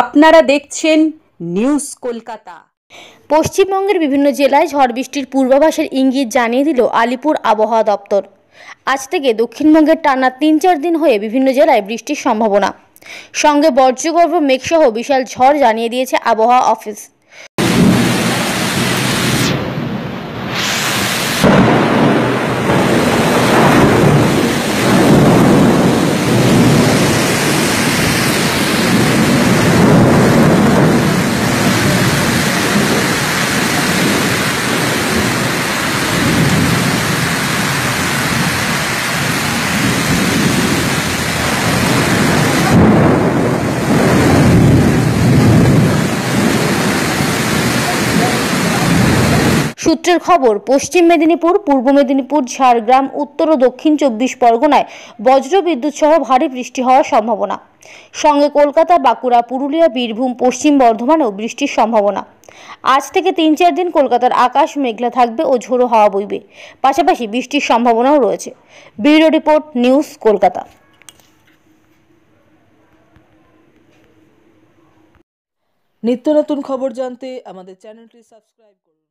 আপনারা দেখছেন নিউজ কলকাতা পশ্চিমবঙ্গের বিভিন্ন জেলায় ঝড় বৃষ্টির পূর্বাভাসের ইঙ্গিত জানিয়ে দিল আলিপুর আবহাওয়া দপ্তর আজ থেকে দক্ষিণবঙ্গের টানা তিন চার দিন হয়ে বিভিন্ন জেলায় বৃষ্টির সম্ভাবনা সঙ্গে বর্জ্যগর্ভ মেঘসহ বিশাল ঝড় জানিয়ে দিয়েছে আবহাওয়া অফিস সূত্রের খবর পশ্চিম মেদিনীপুর পূর্ব মেদিনীপুর ঝাড়গ্রাম উত্তর ও দক্ষিণ চব্বিশ পরগনায় বজ্র বিদ্যুৎ সহ ভারী বৃষ্টি হওয়ার সম্ভাবনা সঙ্গে কলকাতা বাঁকুড়া পুরুলিয়া বীরভূম পশ্চিম বর্ধমানেও বৃষ্টির সম্ভাবনা আজ থেকে তিন চার দিন কলকাতার আকাশ মেঘলা থাকবে ও ঝোড়ো হাওয়া বইবে পাশাপাশি বৃষ্টির সম্ভাবনাও রয়েছে ব্যুরো রিপোর্ট নিউজ কলকাতা নিত্য নতুন খবর জানতে আমাদের চ্যানেলটি সাবস্ক্রাইব করুন